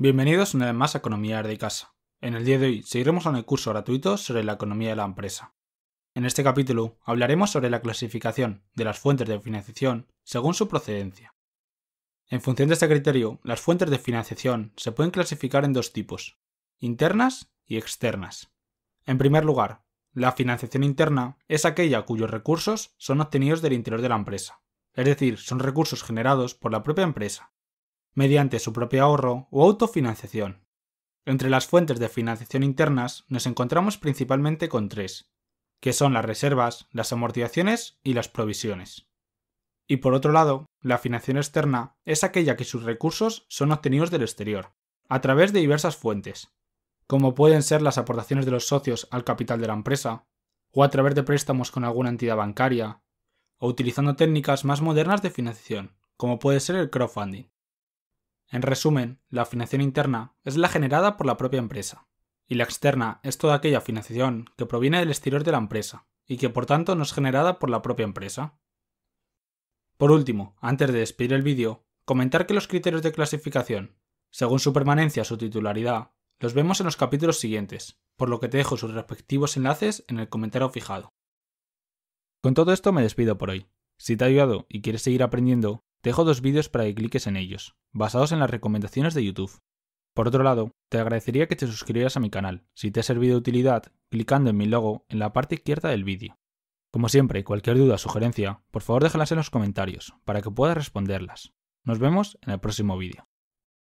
Bienvenidos una vez más a Economía de Casa. En el día de hoy seguiremos con el curso gratuito sobre la economía de la empresa. En este capítulo hablaremos sobre la clasificación de las fuentes de financiación según su procedencia. En función de este criterio, las fuentes de financiación se pueden clasificar en dos tipos, internas y externas. En primer lugar, la financiación interna es aquella cuyos recursos son obtenidos del interior de la empresa, es decir, son recursos generados por la propia empresa, mediante su propio ahorro o autofinanciación. Entre las fuentes de financiación internas nos encontramos principalmente con tres, que son las reservas, las amortizaciones y las provisiones. Y por otro lado, la financiación externa es aquella que sus recursos son obtenidos del exterior, a través de diversas fuentes, como pueden ser las aportaciones de los socios al capital de la empresa, o a través de préstamos con alguna entidad bancaria, o utilizando técnicas más modernas de financiación, como puede ser el crowdfunding. En resumen, la financiación interna es la generada por la propia empresa, y la externa es toda aquella financiación que proviene del exterior de la empresa, y que por tanto no es generada por la propia empresa. Por último, antes de despedir el vídeo, comentar que los criterios de clasificación, según su permanencia o titularidad, los vemos en los capítulos siguientes, por lo que te dejo sus respectivos enlaces en el comentario fijado. Con todo esto me despido por hoy. Si te ha ayudado y quieres seguir aprendiendo, dejo dos vídeos para que cliques en ellos, basados en las recomendaciones de YouTube. Por otro lado, te agradecería que te suscribieras a mi canal, si te ha servido de utilidad, clicando en mi logo en la parte izquierda del vídeo. Como siempre, cualquier duda o sugerencia, por favor déjalas en los comentarios, para que pueda responderlas. Nos vemos en el próximo vídeo.